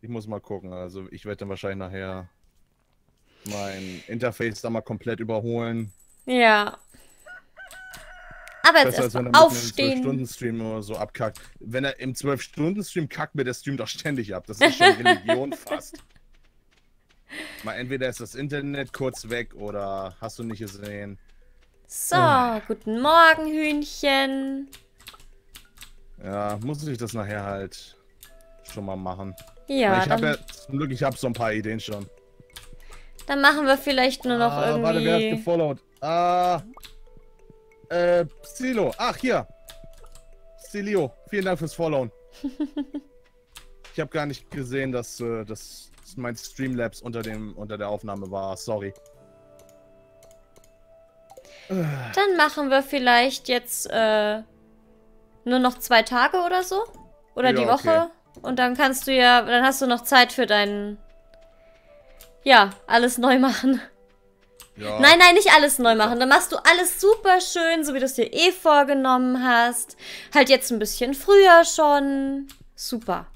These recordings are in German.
Ich muss mal gucken. Also ich werde dann wahrscheinlich nachher mein Interface da mal komplett überholen. Ja. Aber jetzt erstmal aufstehen. Wenn er im 12-Stunden-Stream oder so abkackt. Wenn er im 12-Stunden-Stream kackt, mir der Stream doch ständig ab. Das ist schon Religion fast. Mal entweder ist das Internet kurz weg oder hast du nicht gesehen. So, oh. guten Morgen, Hühnchen. Ja, muss ich das nachher halt schon mal machen. Ja. Weil ich Hab ja zum Glück, ich habe so ein paar Ideen schon. Dann machen wir vielleicht nur noch ah, irgendwie... Warte, wer hat gefollowt? Ah, äh, Silo. Ach, hier. Silio, vielen Dank fürs Followen. ich habe gar nicht gesehen, dass, äh, dass mein Streamlabs unter, dem, unter der Aufnahme war. Sorry. Dann machen wir vielleicht jetzt äh, nur noch zwei Tage oder so? Oder ja, die Woche? Okay. Und dann kannst du ja, dann hast du noch Zeit für deinen... Ja, alles neu machen. Ja. Nein, nein, nicht alles neu machen. Dann machst du alles super schön, so wie du es dir eh vorgenommen hast. Halt jetzt ein bisschen früher schon. Super.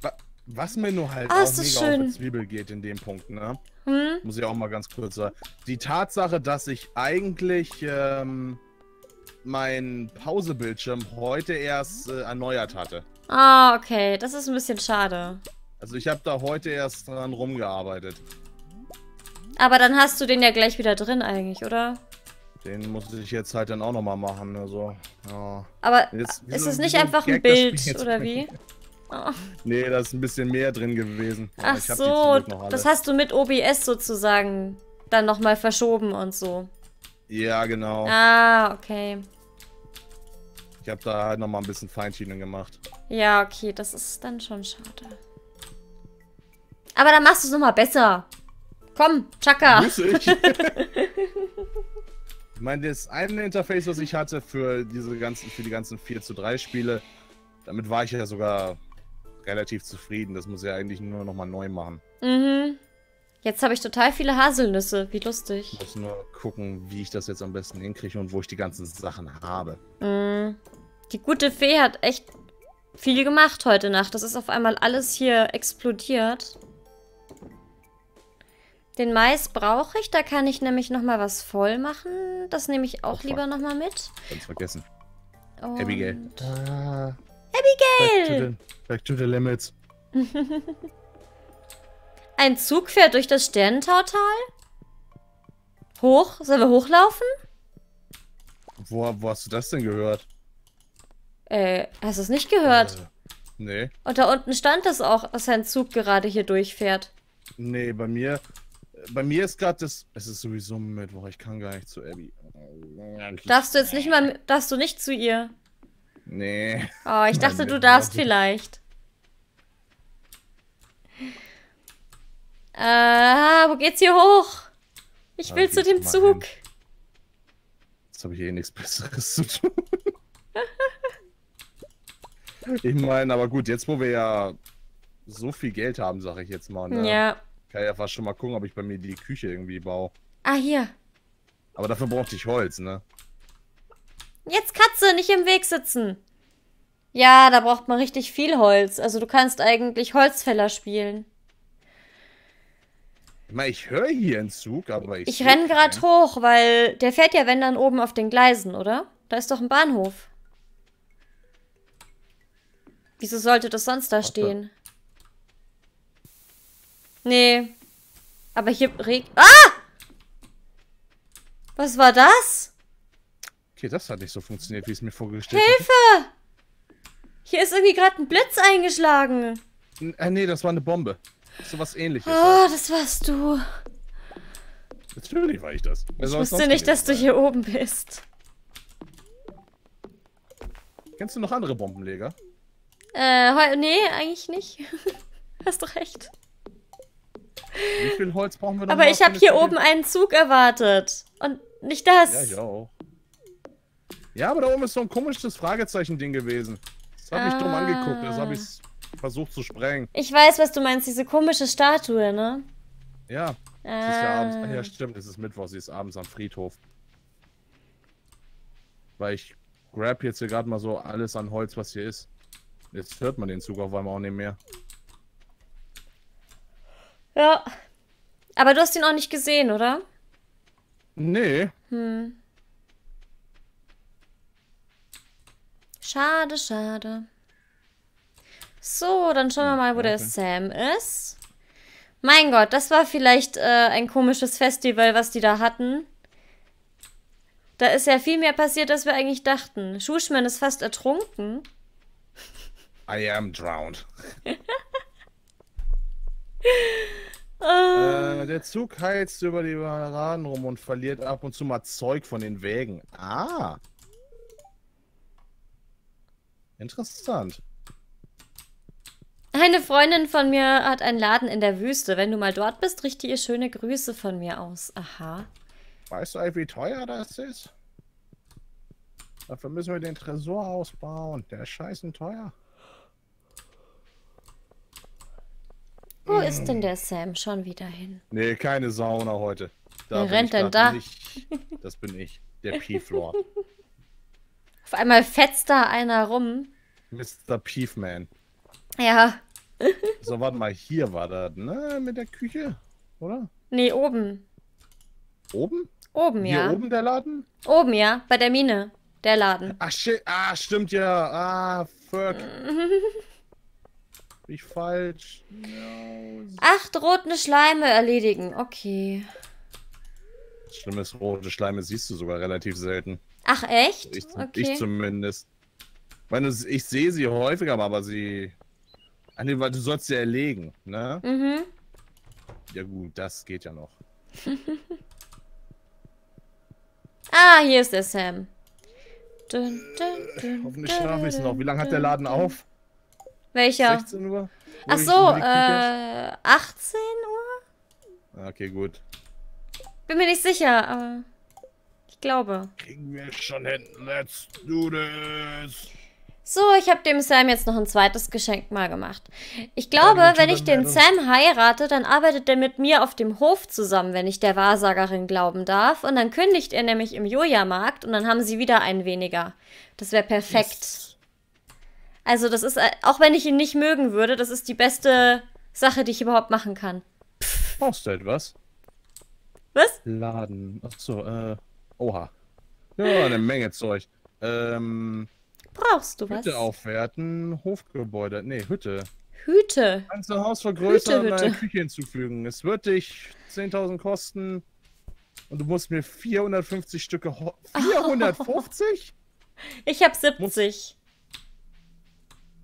Was mir nur halt ah, auch mega schön. auf die Zwiebel geht in dem Punkt, ne? Hm? Muss ich auch mal ganz kurz sagen. Die Tatsache, dass ich eigentlich ähm, meinen Pausebildschirm heute erst äh, erneuert hatte. Ah, okay. Das ist ein bisschen schade. Also ich habe da heute erst dran rumgearbeitet. Aber dann hast du den ja gleich wieder drin eigentlich, oder? Den muss ich jetzt halt dann auch nochmal machen, also, ja. Aber jetzt, ist so, es nicht so einfach ein Bild, oder wie? Oh. Nee, da ist ein bisschen mehr drin gewesen. Ach so, das hast du mit OBS sozusagen dann nochmal verschoben und so. Ja, genau. Ah, okay. Ich habe da halt nochmal ein bisschen Feinschienen gemacht. Ja, okay, das ist dann schon schade. Aber dann machst du es nochmal besser. Komm, Chaka. Muss ich? ich meine, das eine Interface, was ich hatte für diese ganzen, für die ganzen 4 zu 3 Spiele, damit war ich ja sogar relativ zufrieden. Das muss ich ja eigentlich nur nochmal neu machen. Mhm. Jetzt habe ich total viele Haselnüsse. Wie lustig. Ich muss nur gucken, wie ich das jetzt am besten hinkriege und wo ich die ganzen Sachen habe. Mm. Die gute Fee hat echt viel gemacht heute Nacht. Das ist auf einmal alles hier explodiert. Den Mais brauche ich. Da kann ich nämlich nochmal was voll machen. Das nehme ich auch oh, lieber nochmal mit. Ganz vergessen. Und Abigail. Ah. Abigail! Back to, the, back to the limits. Ein Zug fährt durch das Sternentautal? Hoch? Sollen wir hochlaufen? Wo, wo hast du das denn gehört? Äh, hast du es nicht gehört? Äh, nee. Und da unten stand es auch, dass ein Zug gerade hier durchfährt. Nee, bei mir. Bei mir ist gerade das. Es ist sowieso Mittwoch, ich kann gar nicht zu Abby. Darfst du jetzt nicht mal. Darfst du nicht zu ihr? Nee. Oh, ich dachte, du darfst vielleicht. Ah, wo geht's hier hoch? Ich ah, will zu dem Zug. Hin. Jetzt habe ich eh nichts Besseres zu tun. ich meine, aber gut, jetzt wo wir ja so viel Geld haben, sage ich jetzt mal. Ne? Ja. Kann ja fast schon mal gucken, ob ich bei mir die Küche irgendwie baue. Ah, hier. Aber dafür brauchte ich Holz, ne? Jetzt Katze, nicht im Weg sitzen. Ja, da braucht man richtig viel Holz. Also du kannst eigentlich Holzfäller spielen. Ich meine, ich höre hier einen Zug, aber ich. Ich renne gerade hoch, weil der fährt ja, wenn dann oben auf den Gleisen, oder? Da ist doch ein Bahnhof. Wieso sollte das sonst da Warte. stehen? Nee. Aber hier regt. Ah! Was war das? Okay, das hat nicht so funktioniert, wie es mir vorgestellt Hilfe! hat. Hilfe! Hier ist irgendwie gerade ein Blitz eingeschlagen. N äh, nee, das war eine Bombe sowas ähnliches. Oh, das warst du. Natürlich war ich das. Wer ich wusste nicht, dass sein? du hier oben bist. Kennst du noch andere Bombenleger? Äh, nee, eigentlich nicht. Hast du recht. Wie viel Holz brauchen wir noch? Aber ich habe hier oben einen Zug erwartet. Und nicht das. Ja, ich auch. Ja, aber da oben ist so ein komisches Fragezeichen-Ding gewesen. Das hat ah. dumm angeguckt. Das habe ich versucht zu sprengen. Ich weiß, was du meinst, diese komische Statue, ne? Ja. Ah. ja, abends, ja stimmt, es ist Mittwoch, sie ist abends am Friedhof. Weil ich grab jetzt hier gerade mal so alles an Holz, was hier ist. Jetzt hört man den Zug auf einmal auch nicht mehr. Ja. Aber du hast ihn auch nicht gesehen, oder? Nee. Hm. Schade, schade. So, dann schauen wir mal, wo okay. der Sam ist. Mein Gott, das war vielleicht äh, ein komisches Festival, was die da hatten. Da ist ja viel mehr passiert, als wir eigentlich dachten. Schuschmann ist fast ertrunken. I am drowned. Ähm. äh, der Zug heizt über die Baraden rum und verliert ab und zu mal Zeug von den Wägen. Ah. Interessant. Eine Freundin von mir hat einen Laden in der Wüste. Wenn du mal dort bist, richte ihr schöne Grüße von mir aus. Aha. Weißt du eigentlich, wie teuer das ist? Dafür müssen wir den Tresor ausbauen. Der ist scheißen teuer. Wo hm. ist denn der Sam schon wieder hin? Nee, keine Sauna heute. Da Wer rennt denn da? Nicht. Das bin ich, der P-Floor. Auf einmal fetzt da einer rum. Mr. Peefman. Ja. So, warte mal, hier war das, ne? Mit der Küche, oder? Nee, oben. Oben? Oben, hier ja. Hier oben der Laden? Oben, ja. Bei der Mine. Der Laden. Ach, Ah, stimmt ja. Ah, fuck. Bin ich falsch. No. Acht rote Schleime erledigen. Okay. Das Schlimme ist, rote Schleime siehst du sogar relativ selten. Ach, echt? Ich, okay. ich zumindest. Ich meine, ich sehe sie häufiger, aber sie an den, weil du sollst sie erlegen, ne? Mhm. Ja gut, das geht ja noch. ah, hier ist der Sam. Dun, dun, dun, äh, Hoffentlich schlafe ich noch. Wie lange hat der Laden auf? Welcher? 16 Uhr? Ach so, äh, 18 Uhr? Ah, okay, gut. Bin mir nicht sicher, aber ich glaube. Kriegen wir schon hin. Let's do this. So, ich habe dem Sam jetzt noch ein zweites Geschenk mal gemacht. Ich glaube, ja, wenn ich den Sam heirate, dann arbeitet er mit mir auf dem Hof zusammen, wenn ich der Wahrsagerin glauben darf. Und dann kündigt er nämlich im Joja-Markt und dann haben sie wieder einen weniger. Das wäre perfekt. Yes. Also, das ist, äh, auch wenn ich ihn nicht mögen würde, das ist die beste Sache, die ich überhaupt machen kann. Brauchst du etwas? Halt was? Laden. Achso, äh. Oha. Ja, eine Menge Zeug. Ähm. Brauchst du Hütte was? Hütte aufwerten, Hofgebäude. Nee, Hütte. Hüte. Kannst du Haus vergrößern und eine Küche hinzufügen. Es wird dich 10.000 kosten und du musst mir 450 Stücke. Ho 450? Oh. Ich hab 70.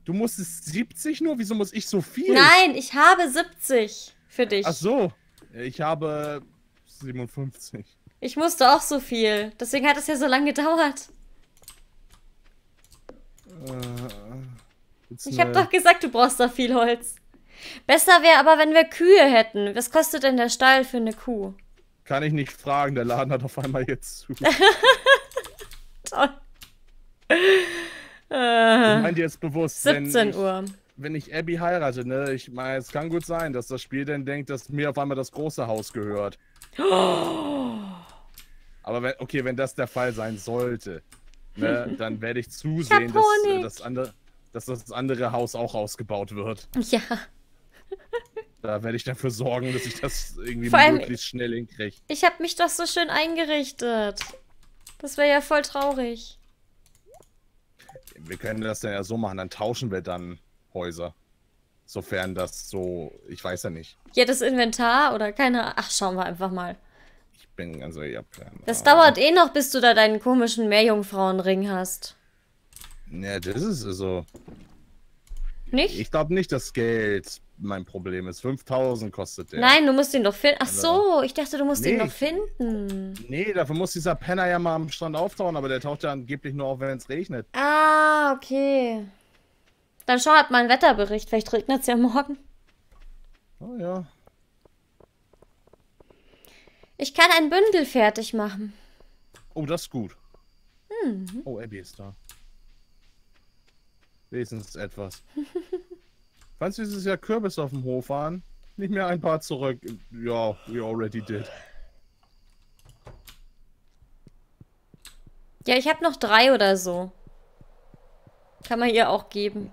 Du musstest 70 nur? Wieso muss ich so viel? Nein, ich habe 70 für dich. Ach so. Ich habe 57. Ich musste auch so viel. Deswegen hat es ja so lange gedauert. Äh, ich habe doch gesagt, du brauchst da viel Holz. Besser wäre aber, wenn wir Kühe hätten. Was kostet denn der Stall für eine Kuh? Kann ich nicht fragen, der Laden hat auf einmal jetzt zu. Toll. Ich äh, meine dir jetzt bewusst, 17 Uhr. Ich, wenn ich Abby heirate, ne, ich meine, es kann gut sein, dass das Spiel dann denkt, dass mir auf einmal das große Haus gehört. Oh. Aber wenn, okay, wenn das der Fall sein sollte, ne, dann werde ich zusehen, ich dass, äh, das andere, dass das andere Haus auch ausgebaut wird. Ja. Da werde ich dafür sorgen, dass ich das irgendwie allem, möglichst schnell hinkriege. Ich habe mich doch so schön eingerichtet. Das wäre ja voll traurig. Wir können das dann ja so machen, dann tauschen wir dann Häuser. Sofern das so, ich weiß ja nicht. Ja, das Inventar oder keine, ach schauen wir einfach mal. Ich bin ganz also, ehrlich Das dauert eh noch, bis du da deinen komischen Meerjungfrauenring hast. Ja, das ist so. Also, nicht? Ich glaube nicht, dass Geld mein Problem ist. 5000 kostet der. Nein, du musst ihn doch finden. Ach also, so, ich dachte, du musst nee, ihn noch finden. Nee, dafür muss dieser Penner ja mal am Strand auftauchen, aber der taucht ja angeblich nur auf, wenn es regnet. Ah, okay. Dann schau halt mal einen Wetterbericht. Vielleicht regnet es ja morgen. Oh ja. Ich kann ein Bündel fertig machen. Oh, das ist gut. Mhm. Oh, Abby ist da. Wenigstens etwas. Falls wir dieses Jahr Kürbis auf dem Hof waren, nicht mehr ein paar zurück. Ja, we already did. Ja, ich habe noch drei oder so. Kann man ihr auch geben.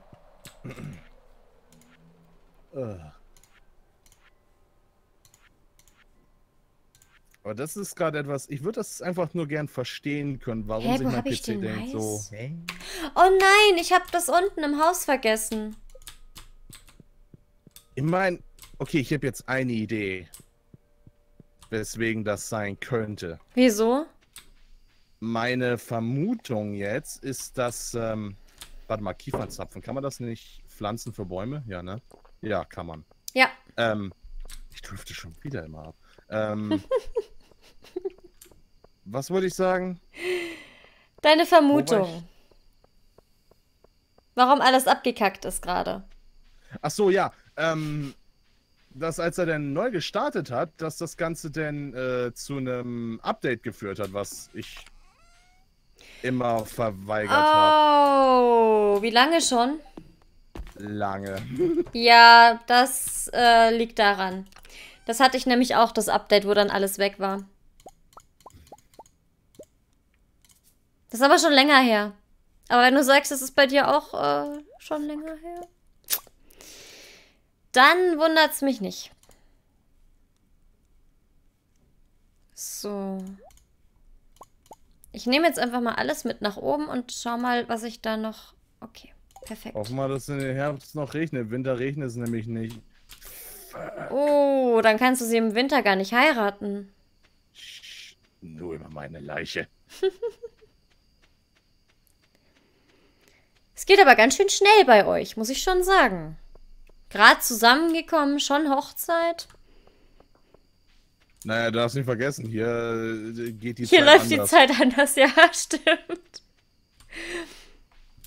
äh. Aber das ist gerade etwas, ich würde das einfach nur gern verstehen können, warum hey, sich mein PC denkt so. Oh nein, ich habe das unten im Haus vergessen. Ich meine, okay, ich habe jetzt eine Idee, weswegen das sein könnte. Wieso? Meine Vermutung jetzt ist, dass, ähm, warte mal, Kiefernzapfen, kann man das nicht pflanzen für Bäume? Ja, ne? Ja, kann man. Ja. Ähm, ich drifte schon wieder immer ab. Ähm, was wollte ich sagen? Deine Vermutung. Ich... Warum alles abgekackt ist gerade. Ach so, ja. Ähm, dass als er denn neu gestartet hat, dass das Ganze denn äh, zu einem Update geführt hat, was ich immer verweigert habe. Oh, wie lange schon? Lange. ja, das äh, liegt daran. Das hatte ich nämlich auch, das Update, wo dann alles weg war. Das ist aber schon länger her. Aber wenn du sagst, das ist bei dir auch äh, schon länger her, dann wundert es mich nicht. So. Ich nehme jetzt einfach mal alles mit nach oben und schau mal, was ich da noch... Okay, perfekt. Hoffen wir, dass es im Herbst noch regnet. Winter regnet es nämlich nicht. Fuck. Oh, dann kannst du sie im Winter gar nicht heiraten. Nur immer meine Leiche. es geht aber ganz schön schnell bei euch, muss ich schon sagen. Gerade zusammengekommen, schon Hochzeit. Naja, du darfst nicht vergessen, hier äh, geht die hier Zeit Hier läuft anders. die Zeit anders, ja, stimmt.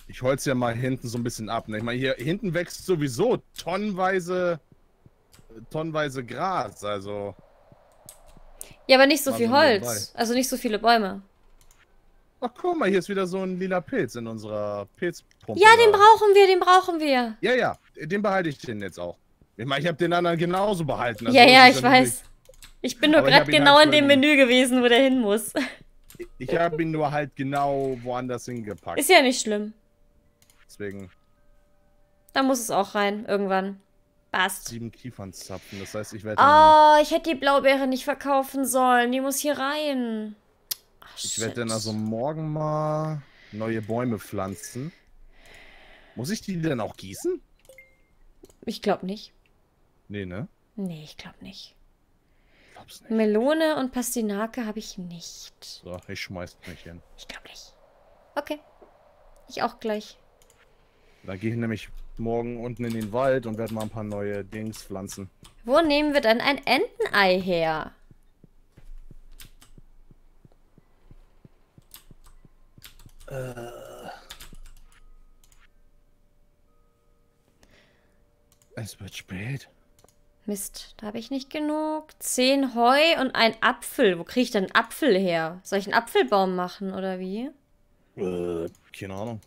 Ich hol's ja mal hinten so ein bisschen ab. Ne? Ich meine, hier hinten wächst sowieso tonnenweise tonnenweise Gras, also. Ja, aber nicht so viel Holz. Also nicht so viele Bäume. Ach, guck mal, hier ist wieder so ein lila Pilz in unserer Pilzpumpe. Ja, den brauchen wir, den brauchen wir. Ja, ja, den behalte ich den jetzt auch. Ich meine, ich habe den anderen genauso behalten. Also ja, ja, ich weiß. Nicht... Ich bin nur gerade halt genau in dem Menü gewesen, wo der hin muss. Ich habe ihn nur halt genau woanders hingepackt. Ist ja nicht schlimm. Deswegen. Da muss es auch rein, irgendwann. Passt. Sieben Kiefernzapfen, das heißt, ich werde... Oh, ich hätte die Blaubeere nicht verkaufen sollen. Die muss hier rein. Ach, ich werde dann also morgen mal neue Bäume pflanzen. Muss ich die denn auch gießen? Ich glaube nicht. Nee, ne? Nee, ich glaube nicht. nicht. Melone und Pastinake habe ich nicht. So, ich schmeiß mich hin. Ich glaube nicht. Okay. Ich auch gleich. Da gehe ich nämlich morgen unten in den Wald und werde mal ein paar neue Dings pflanzen. Wo nehmen wir denn ein Entenei her? Äh. Es wird spät. Mist, da habe ich nicht genug. Zehn Heu und ein Apfel. Wo kriege ich denn einen Apfel her? Soll ich einen Apfelbaum machen oder wie? Äh, keine Ahnung.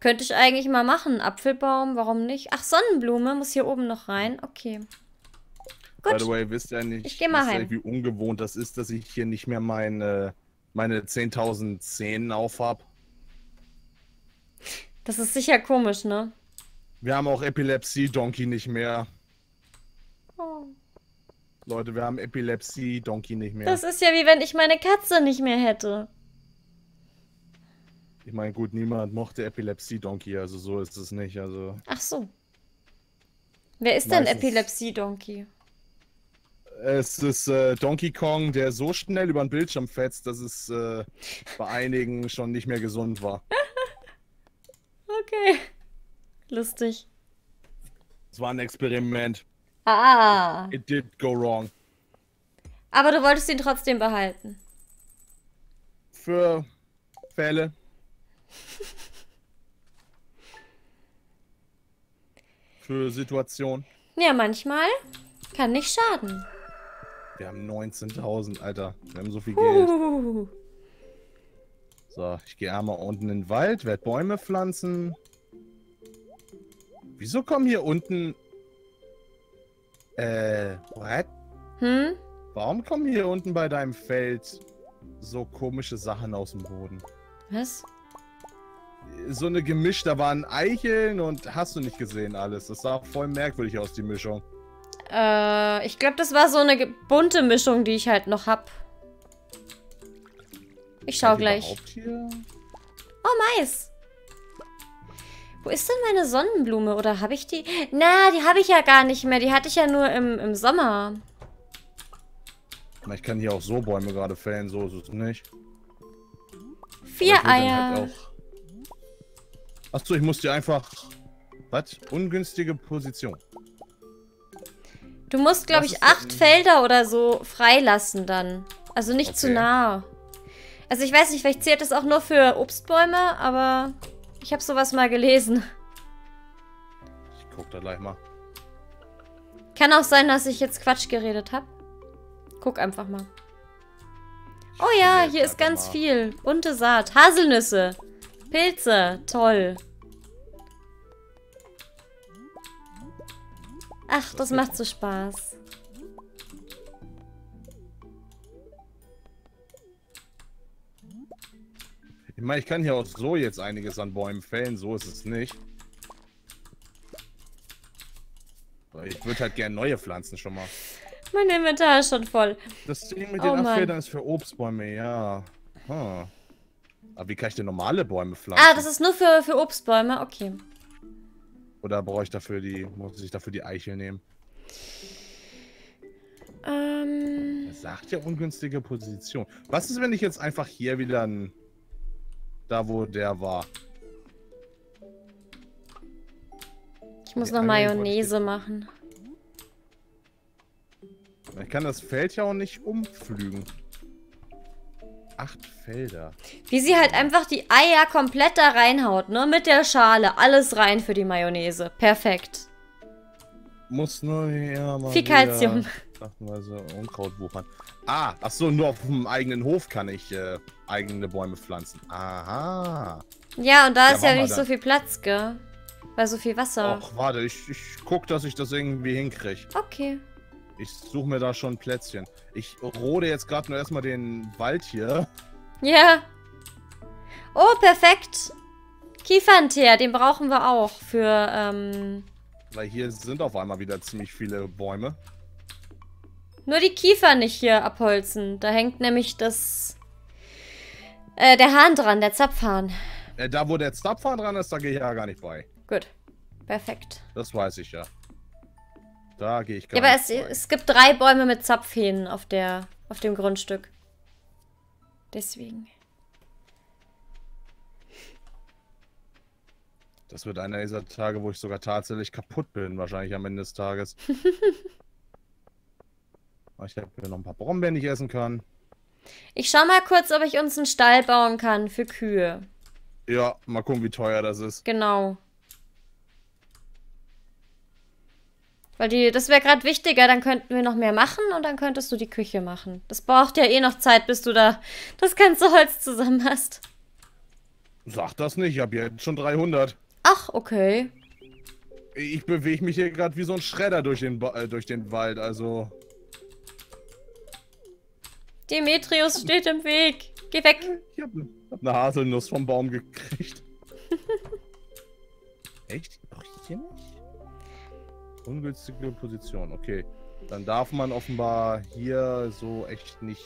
Könnte ich eigentlich mal machen. Apfelbaum, warum nicht? Ach, Sonnenblume muss hier oben noch rein. Okay. Gut. By the way, wisst ihr nicht, ich geh mal heim. wie ungewohnt das ist, dass ich hier nicht mehr meine, meine 10.000 Zähnen auf habe? Das ist sicher komisch, ne? Wir haben auch Epilepsie-Donkey nicht mehr. Oh. Leute, wir haben Epilepsie-Donkey nicht mehr. Das ist ja wie wenn ich meine Katze nicht mehr hätte. Ich meine, gut, niemand mochte Epilepsie Donkey, also so ist es nicht. Also. Ach so. Wer ist denn Epilepsie Donkey? Es ist äh, Donkey Kong, der so schnell über den Bildschirm fetzt, dass es äh, bei einigen schon nicht mehr gesund war. okay. Lustig. Es war ein Experiment. Ah. It, it did go wrong. Aber du wolltest ihn trotzdem behalten. Für Fälle. Für Situation. Ja, manchmal kann nicht schaden. Wir haben 19.000, Alter. Wir haben so viel Geld. Uh. So, ich gehe einmal unten in den Wald, werde Bäume pflanzen. Wieso kommen hier unten... Äh, what? Hm? Warum kommen hier unten bei deinem Feld so komische Sachen aus dem Boden? Was? so eine gemischt, da waren Eicheln und hast du nicht gesehen alles. Das sah voll merkwürdig aus, die Mischung. Äh, ich glaube, das war so eine bunte Mischung, die ich halt noch hab. Ich schau gleich. Oh, Mais. Wo ist denn meine Sonnenblume? Oder habe ich die? Na, die habe ich ja gar nicht mehr. Die hatte ich ja nur im, im Sommer. Ich kann hier auch so Bäume gerade fällen, so ist es nicht. Vier halt Eier. Halt Achso, ich muss dir einfach. Was? Ungünstige Position. Du musst, glaube ich, acht Felder oder so freilassen dann. Also nicht okay. zu nah. Also ich weiß nicht, vielleicht zählt das auch nur für Obstbäume, aber ich habe sowas mal gelesen. Ich guck da gleich mal. Kann auch sein, dass ich jetzt Quatsch geredet habe. Guck einfach mal. Oh ja, hier ist ganz viel. Bunte Saat. Haselnüsse. Pilze. Toll. Ach, das macht so Spaß. Ich meine, ich kann hier auch so jetzt einiges an Bäumen fällen, so ist es nicht. Ich würde halt gerne neue Pflanzen schon mal. Mein Inventar ist schon voll. Das Ding mit den oh, Abfedern ist für Obstbäume, ja. Huh. Aber wie kann ich denn normale Bäume pflanzen? Ah, das ist nur für, für Obstbäume, okay. Oder brauche ich dafür die, muss ich dafür die Eichel nehmen? Ähm. Er sagt ja ungünstige Position. Was ist, wenn ich jetzt einfach hier wieder ein, da wo der war? Ich muss die noch Mayonnaise machen. Ich kann das Feld ja auch nicht umflügen acht Felder. Wie sie halt einfach die Eier komplett da reinhaut, ne? Mit der Schale. Alles rein für die Mayonnaise. Perfekt. Muss nur ja mal Fikatium. Sagenweise Unkraut wuchern. Ah, ach so, nur auf dem eigenen Hof kann ich äh, eigene Bäume pflanzen. Aha. Ja, und da ja, ist ja nicht dann. so viel Platz, gell? Bei so viel Wasser. Ach, warte, ich, ich guck, dass ich das irgendwie hinkriege. Okay. Ich suche mir da schon ein Plätzchen. Ich rode jetzt gerade nur erstmal den Wald hier. Ja. Oh, perfekt. Kiefernteer, den brauchen wir auch für, ähm... Weil hier sind auf einmal wieder ziemlich viele Bäume. Nur die Kiefer nicht hier abholzen. Da hängt nämlich das... Äh, der Hahn dran, der Zapfhahn. Äh, da, wo der Zapfhahn dran ist, da gehe ich ja gar nicht bei. Gut. Perfekt. Das weiß ich ja. Da gehe ich gar ja, nicht. Aber es, es, gibt drei Bäume mit Zapfhähnen auf, der, auf dem Grundstück. Deswegen. Das wird einer dieser Tage, wo ich sogar tatsächlich kaputt bin, wahrscheinlich am Ende des Tages. ich habe noch ein paar Brombeeren, die ich essen kann. Ich schau mal kurz, ob ich uns einen Stall bauen kann für Kühe. Ja, mal gucken, wie teuer das ist. Genau. Weil die, das wäre gerade wichtiger, dann könnten wir noch mehr machen und dann könntest du die Küche machen. Das braucht ja eh noch Zeit, bis du da das ganze Holz zusammen hast. Sag das nicht, ich habe jetzt schon 300. Ach, okay. Ich bewege mich hier gerade wie so ein Schredder durch den, ba äh, durch den Wald, also... Demetrius steht im Weg. Geh weg. Ich habe hab eine ne Haselnuss vom Baum gekriegt. Echt? Brauche ich hier nicht? Ungünstige Position, okay. Dann darf man offenbar hier so echt nicht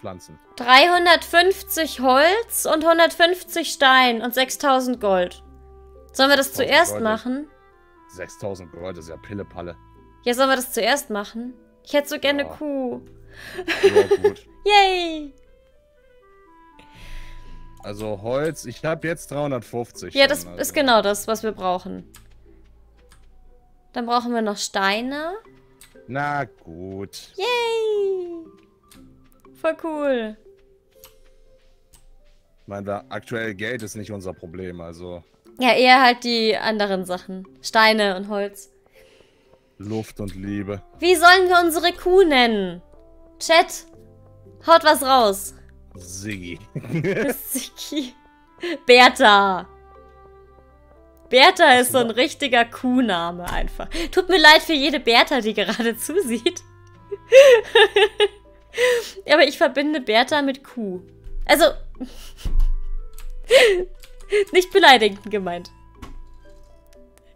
pflanzen. 350 Holz und 150 Stein und 6000 Gold. Sollen wir das zuerst Gold. machen? 6000 Gold das ist ja Pillepalle. Ja, sollen wir das zuerst machen? Ich hätte so gerne ja. Kuh. Ja, gut. Yay! Also Holz, ich habe jetzt 350. Ja, das also. ist genau das, was wir brauchen. Dann brauchen wir noch Steine. Na gut. Yay! Voll cool. Ich meine, aktuell Geld ist nicht unser Problem, also. Ja, eher halt die anderen Sachen. Steine und Holz. Luft und Liebe. Wie sollen wir unsere Kuh nennen? Chat, haut was raus. Siggi. Siggi. Bertha. Bertha ist so ein richtiger Kuhname einfach. Tut mir leid für jede Bertha, die gerade zusieht. Aber ich verbinde Bertha mit Kuh. Also, nicht beleidigend gemeint.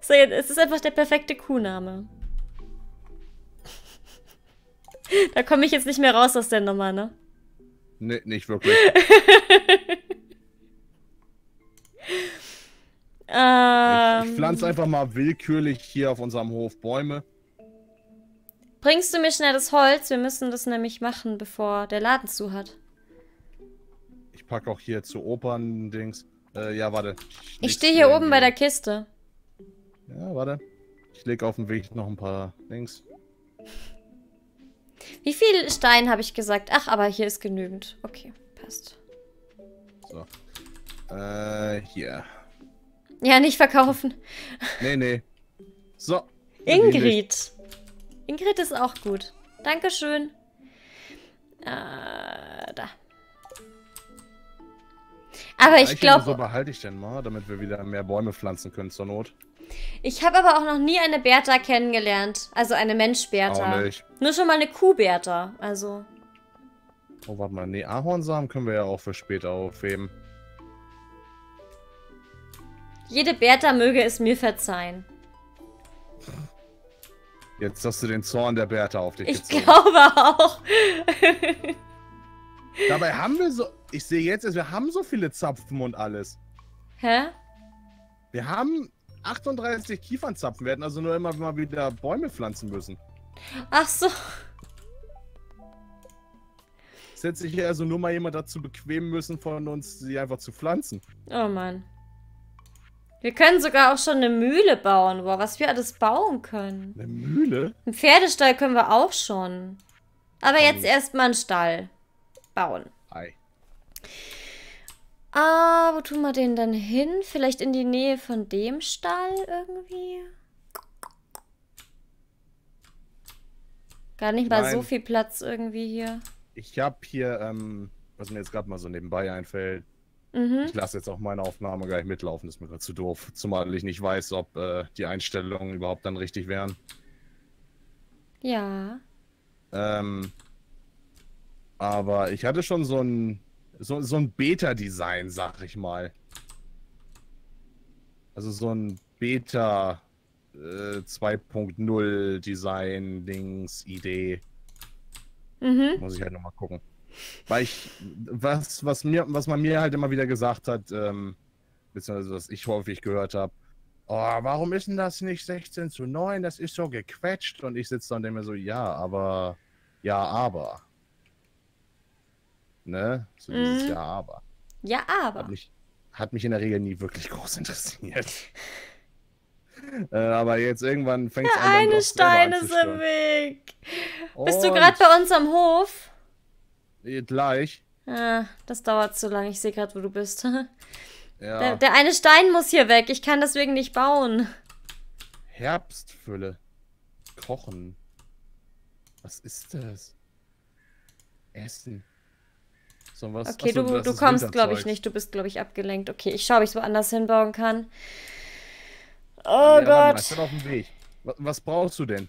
So, es ist einfach der perfekte Kuhname. Da komme ich jetzt nicht mehr raus aus der Nummer, ne? Nee, nicht wirklich. Ähm, ich, pflanze einfach mal willkürlich hier auf unserem Hof Bäume. Bringst du mir schnell das Holz? Wir müssen das nämlich machen, bevor der Laden zu hat. Ich packe auch hier zu Opern-Dings. Äh, ja, warte. Ich, ich stehe hier oben bei der Kiste. Ja, warte. Ich lege auf den Weg noch ein paar Dings. Wie viel Stein habe ich gesagt? Ach, aber hier ist genügend. Okay, passt. So. Äh, hier. Ja, nicht verkaufen. Nee, nee. So. Ingrid. Ingrid ist auch gut. Dankeschön. Äh, da. Aber ich glaube... So behalte ich denn mal, damit wir wieder mehr Bäume pflanzen können zur Not. Ich habe aber auch noch nie eine Bertha kennengelernt. Also eine Mensch-Bertha. Nur schon mal eine Kuh-Bertha. Also... Oh, warte mal. Nee, Ahornsamen können wir ja auch für später aufheben. Jede Bertha möge es mir verzeihen. Jetzt hast du den Zorn der Bertha auf dich Ich gezogen. glaube auch. Dabei haben wir so... Ich sehe jetzt, wir haben so viele Zapfen und alles. Hä? Wir haben 38 Kiefernzapfen. Wir hätten also nur immer mal wieder Bäume pflanzen müssen. Ach so. Es hätte sich also nur mal jemand dazu bequemen müssen, von uns sie einfach zu pflanzen. Oh Mann. Wir können sogar auch schon eine Mühle bauen. Boah, was wir alles bauen können. Eine Mühle? Einen Pferdestall können wir auch schon. Aber Ei. jetzt erstmal einen Stall bauen. Hi. Ah, wo tun wir den dann hin? Vielleicht in die Nähe von dem Stall irgendwie? Gar nicht mal Nein. so viel Platz irgendwie hier. Ich habe hier, ähm, was mir jetzt gerade mal so nebenbei einfällt, Mhm. Ich lasse jetzt auch meine Aufnahme gleich mitlaufen, das ist mir gerade zu doof. Zumal ich nicht weiß, ob äh, die Einstellungen überhaupt dann richtig wären. Ja. Ähm, aber ich hatte schon so ein, so, so ein Beta-Design, sag ich mal. Also so ein Beta äh, 2.0 Design, Dings, Idee. Mhm. Muss ich halt nochmal gucken. Weil ich, was, was, mir, was man mir halt immer wieder gesagt hat, ähm, beziehungsweise was ich häufig gehört habe, oh, warum ist denn das nicht 16 zu 9? Das ist so gequetscht. Und ich sitze dann und denke mir so, ja, aber, ja, aber. Ne? So mhm. dieses Ja, aber. Ja, aber. Hat mich, hat mich in der Regel nie wirklich groß interessiert. Äh, aber jetzt irgendwann fängt es ja, an. Der eine Stein ist im Weg. Bist du gerade bei uns am Hof? Äh, gleich. Ja, ah, das dauert zu lange. Ich sehe gerade, wo du bist. Ja. Der, der, eine Stein muss hier weg. Ich kann deswegen nicht bauen. Herbstfülle. Kochen. Was ist das? Essen. So was. Okay, Achso, du, du kommst, glaube ich, nicht. Du bist, glaube ich, abgelenkt. Okay, ich schaue, ob ich es woanders hinbauen kann. Oh ja, Gott. Mal, ich bin auf dem Weg. Was, was brauchst du denn?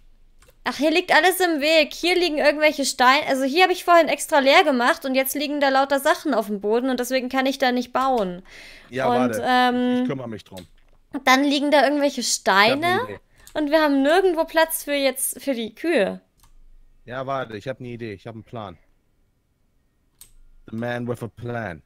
Ach, hier liegt alles im Weg. Hier liegen irgendwelche Steine. Also hier habe ich vorhin extra leer gemacht und jetzt liegen da lauter Sachen auf dem Boden und deswegen kann ich da nicht bauen. Ja, und, warte. Ähm, ich kümmere mich drum. Dann liegen da irgendwelche Steine ne und wir haben nirgendwo Platz für jetzt für die Kühe. Ja, warte, ich habe eine Idee, ich habe einen Plan. The man with a plan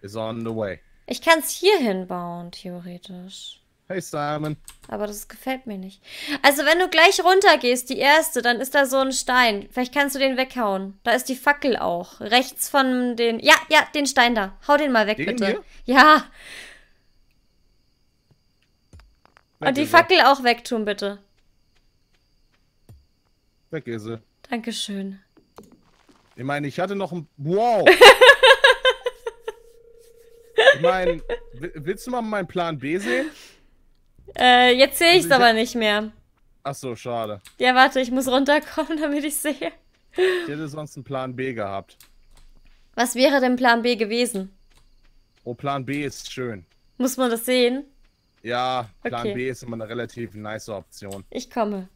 is on the way. Ich kann es hier hinbauen, theoretisch. Hey Simon. Aber das gefällt mir nicht. Also wenn du gleich runter gehst, die erste, dann ist da so ein Stein. Vielleicht kannst du den weghauen. Da ist die Fackel auch. Rechts von den... Ja, ja, den Stein da. Hau den mal weg, den bitte. Hier? Ja. Weg Und die Fackel auch wegtun, bitte. Weg ist sie. Dankeschön. Ich meine, ich hatte noch ein... Wow. ich meine, willst du mal meinen Plan B sehen? Äh, jetzt sehe also ich es aber nicht mehr. Ach so, schade. Ja, warte, ich muss runterkommen, damit ich sehe. Ich hätte sonst einen Plan B gehabt. Was wäre denn Plan B gewesen? Oh, Plan B ist schön. Muss man das sehen? Ja, Plan okay. B ist immer eine relativ nice Option. Ich komme.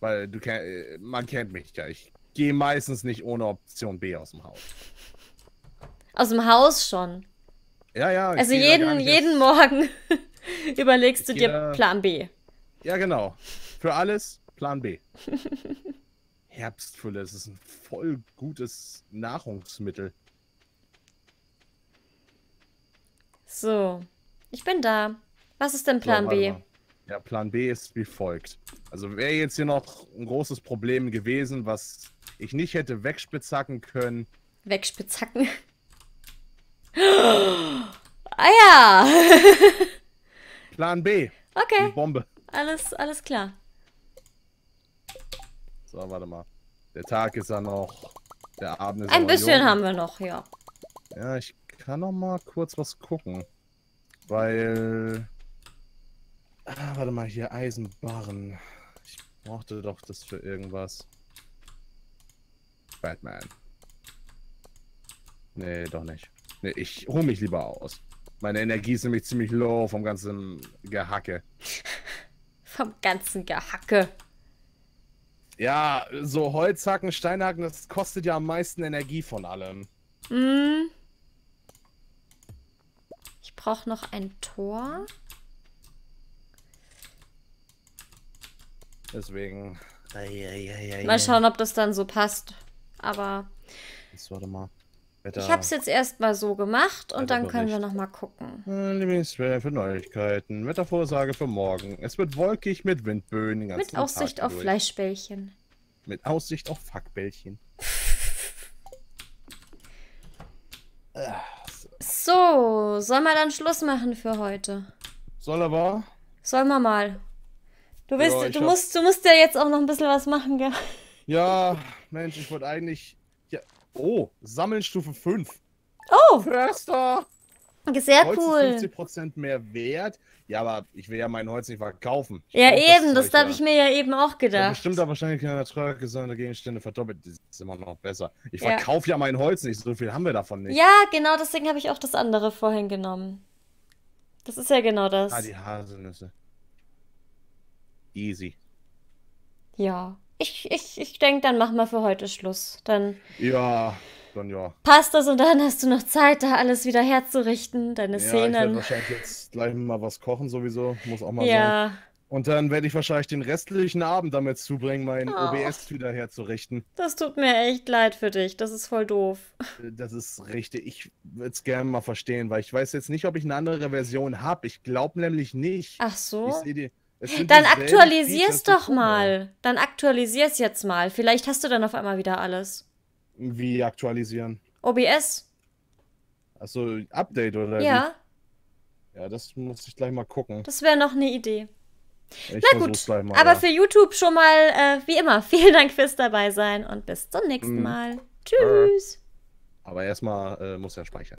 Weil du kenn, äh, man kennt mich ja. Ich gehe meistens nicht ohne Option B aus dem Haus. Aus dem Haus schon. Ja, ja. Also jeden, jeden Morgen. überlegst du dir Plan B. Ja, genau. Für alles Plan B. Herbstfülle, es ist ein voll gutes Nahrungsmittel. So, ich bin da. Was ist denn Plan so, B? Ja, Plan B ist wie folgt. Also wäre jetzt hier noch ein großes Problem gewesen, was ich nicht hätte wegspitzhacken können. Wegspitzhacken? ah ja! Plan B. Okay. Die Bombe. Alles, alles klar. So, warte mal. Der Tag ist ja noch. Der Abend ist Ein bisschen jung. haben wir noch, ja. Ja, ich kann noch mal kurz was gucken. Weil. Ah, warte mal, hier Eisenbarren. Ich brauchte doch das für irgendwas. Batman. Nee, doch nicht. Nee, ich ruhe mich lieber aus. Meine Energie ist nämlich ziemlich low vom ganzen Gehacke. vom ganzen Gehacke. Ja, so Holzhacken, Steinhacken, das kostet ja am meisten Energie von allem. Mm. Ich brauche noch ein Tor. Deswegen. Mal schauen, ob das dann so passt. Aber. Jetzt warte mal. Wetter. Ich habe es jetzt erstmal so gemacht und dann können wir nochmal gucken. Lieblingsquellen hm, für Neuigkeiten. Wettervorsage für morgen. Es wird wolkig mit Windböen. Mit Aussicht auf Fleischbällchen. Mit Aussicht auf Fackbällchen. so, sollen wir dann Schluss machen für heute? Soll aber? Sollen wir mal. Du, willst, ja, du, musst, du musst ja jetzt auch noch ein bisschen was machen, gell? Ja, Mensch, ich wollte eigentlich Oh, Sammeln Stufe 5. Oh! Förster! Sehr Holz cool. Ist 50% mehr wert. Ja, aber ich will ja mein Holz nicht verkaufen. Ich ja, eben, das, das habe ich mir ja eben auch gedacht. Ja, bestimmt aber wahrscheinlich keine Ertrag gesonderte Gegenstände verdoppelt. Das ist immer noch besser. Ich ja. verkaufe ja mein Holz nicht, so viel haben wir davon nicht. Ja, genau, deswegen habe ich auch das andere vorhin genommen. Das ist ja genau das. Ah, die Haselnüsse. Easy. Ja ich, ich, ich denke, dann machen wir für heute Schluss. Dann. Ja, dann ja. Passt das und dann hast du noch Zeit, da alles wieder herzurichten, deine ja, Szenen. Ich werde wahrscheinlich jetzt gleich mal was kochen, sowieso. Muss auch mal ja. sein. Und dann werde ich wahrscheinlich den restlichen Abend damit zubringen, mein oh. OBS wieder herzurichten. Das tut mir echt leid für dich. Das ist voll doof. Äh, das ist richtig. Ich würde es gerne mal verstehen, weil ich weiß jetzt nicht, ob ich eine andere Version habe. Ich glaube nämlich nicht. Ach so. Ich sehe dann aktualisier's Features doch mal. Dann aktualisier's jetzt mal. Vielleicht hast du dann auf einmal wieder alles. Wie aktualisieren? OBS. Achso, Update oder? Ja. Wie? Ja, das muss ich gleich mal gucken. Das wäre noch eine Idee. Ich Na gut, mal, aber ja. für YouTube schon mal, äh, wie immer, vielen Dank fürs dabei sein und bis zum nächsten mm. Mal. Mhm. Tschüss. Aber erstmal äh, muss er speichern.